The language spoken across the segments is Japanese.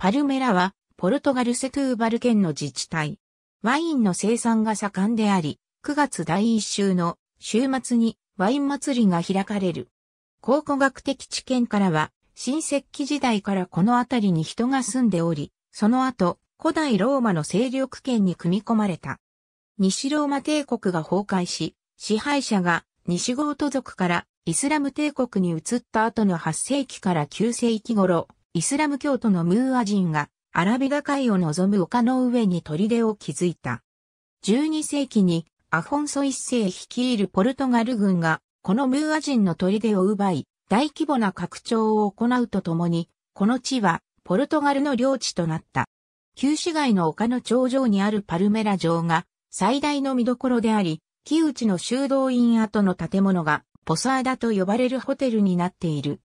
パルメラは、ポルトガルセトゥーバル県の自治体。ワインの生産が盛んであり、9月第1週の週末にワイン祭りが開かれる。考古学的知見からは、新石器時代からこの辺りに人が住んでおり、その後、古代ローマの勢力圏に組み込まれた。西ローマ帝国が崩壊し、支配者が西ゴート族からイスラム帝国に移った後の8世紀から9世紀頃、イスラム教徒のムーア人がアラビガ海を望む丘の上に砦を築いた。12世紀にアフォンソ一世率いるポルトガル軍がこのムーア人の砦を奪い大規模な拡張を行うとともにこの地はポルトガルの領地となった。旧市街の丘の頂上にあるパルメラ城が最大の見どころであり、木内の修道院跡の建物がポサーダと呼ばれるホテルになっている。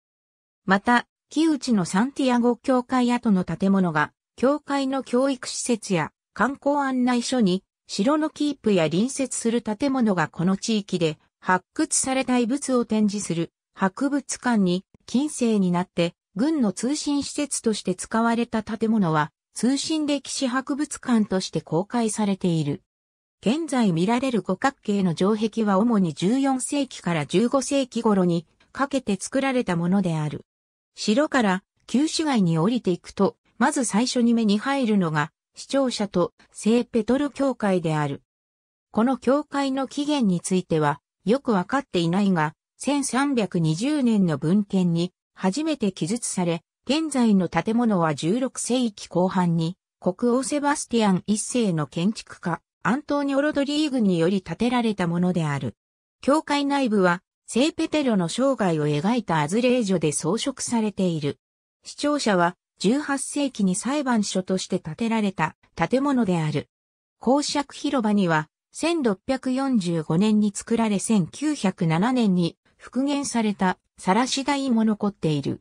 また、木内のサンティアゴ教会跡の建物が、教会の教育施設や観光案内所に、城のキープや隣接する建物がこの地域で発掘された遺物を展示する博物館に近世になって軍の通信施設として使われた建物は通信歴史博物館として公開されている。現在見られる五角形の城壁は主に14世紀から15世紀頃にかけて作られたものである。城から旧市街に降りていくと、まず最初に目に入るのが、視聴者と聖ペトル教会である。この教会の起源については、よくわかっていないが、1320年の文献に初めて記述され、現在の建物は16世紀後半に国王セバスティアン一世の建築家アントーニオ・ロドリーグにより建てられたものである。教会内部は聖ペテロの生涯を描いたアズレージョで装飾されている。視聴者は18世紀に裁判所として建てられた建物である。公爵広場には1645年に作られ1907年に復元されたサラシ台も残っている。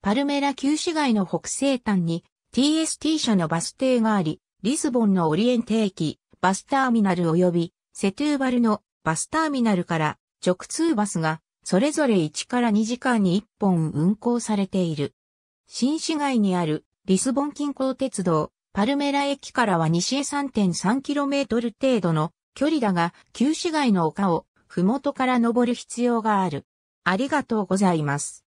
パルメラ旧市街の北西端に TST 社のバス停があり、リスボンのオリエンテ駅、バスターミナル及びセトゥーバルのバスターミナルから直通バスが、それぞれ1から2時間に1本運行されている。新市街にあるリスボン近郊鉄道、パルメラ駅からは西へ 3.3km 程度の距離だが、旧市街の丘を、ふもとから登る必要がある。ありがとうございます。